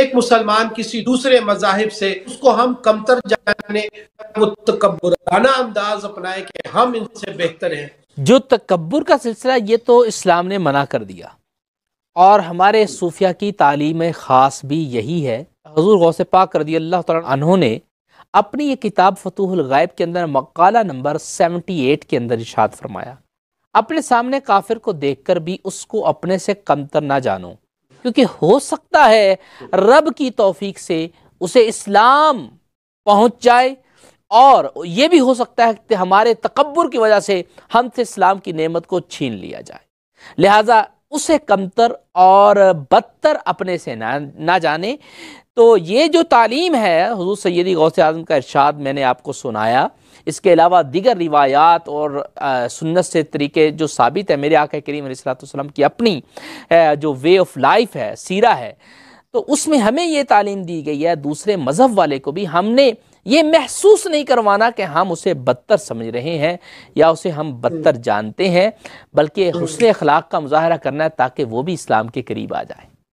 एक मुसलमान किसी दूसरे मजाहिब से उसको हम कमतर जाने वो तकबराना अंदाज अपनाए कि हम इनसे बेहतर हैं जो तकबर का सिलसिला ये तो इस्लाम ने मना कर दिया और हमारे सूफिया की तालीम ख़ास भी यही है हजूर गौ से पाक कर रदी अल्लाह तहों ने अपनी ये किताब फतूहल गायब के अंदर मकाला नंबर सेवेंटी एट के अंदर इशाद फरमाया अपने सामने काफिर को देख कर भी उसको अपने से कमतर ना जानो क्योंकि हो सकता है रब की तौफीक से उसे इस्लाम पहुंच जाए और ये भी हो सकता है कि हमारे तकबर की वजह से हमसे इस्लाम की नेमत को छीन लिया जाए लिहाजा उसे कमतर और बदतर अपने से ना ना जाने तो ये जो तालीम है हजूर सैदी गौसे आजम का इरशाद मैंने आपको सुनाया इसके अलावा दिगर रिवायात और आ, सुन्नत से तरीके जो साबित है मेरे आका करीम सलाम की अपनी आ, जो वे ऑफ लाइफ है सीरा है तो उसमें हमें ये तालीम दी गई है दूसरे मज़हब वाले को भी हमने ये महसूस नहीं करवाना कि हम उसे बदतर समझ रहे हैं या उसे हम बदतर जानते हैं बल्कि हसन हम्म। अखलाक का मुजाहरा करना है ताकि वो भी इस्लाम के करीब आ जाए